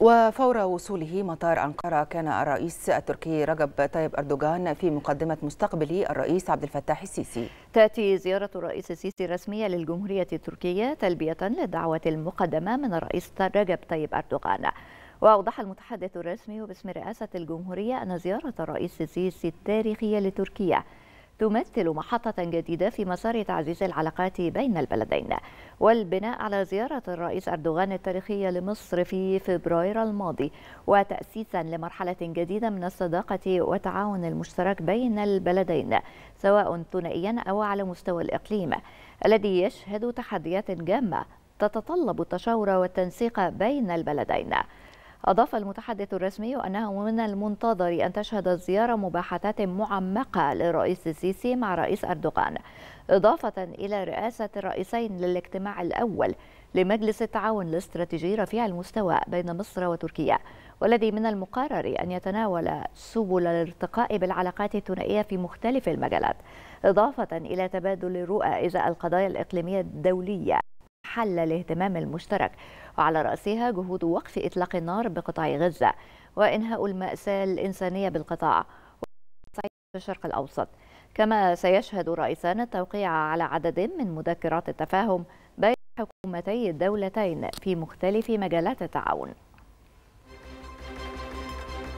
وفور وصوله مطار أنقرة كان الرئيس التركي رجب طيب أردوغان في مقدمة مستقبلي الرئيس عبد الفتاح السيسي تأتي زيارة الرئيس السيسي الرسمية للجمهورية التركية تلبية للدعوة المقدمة من الرئيس رجب طيب أردوغان وأوضح المتحدث الرسمي باسم رئاسة الجمهورية أن زيارة الرئيس السيسي التاريخية لتركيا تمثل محطة جديدة في مسار تعزيز العلاقات بين البلدين والبناء على زيارة الرئيس أردوغان التاريخية لمصر في فبراير الماضي وتأسيسا لمرحلة جديدة من الصداقة والتعاون المشترك بين البلدين سواء ثنائيا أو على مستوى الإقليم الذي يشهد تحديات جامة تتطلب التشاور والتنسيق بين البلدين أضاف المتحدث الرسمي أنه من المنتظر أن تشهد الزيارة مباحثات معمقة للرئيس السيسي مع رئيس أردوغان إضافة إلى رئاسة الرئيسين للاجتماع الأول لمجلس التعاون الاستراتيجي رفيع المستوى بين مصر وتركيا والذي من المقرر أن يتناول سبل الارتقاء بالعلاقات الثنائية في مختلف المجالات إضافة إلى تبادل الرؤى إزاء القضايا الإقليمية الدولية حل الاهتمام المشترك وعلى رأسها جهود وقف إطلاق النار بقطاع غزة وإنهاء المأساة الإنسانية بالقطاع في الشرق الأوسط كما سيشهد رئيسان التوقيع على عدد من مذكرات التفاهم بين حكومتي الدولتين في مختلف مجالات التعاون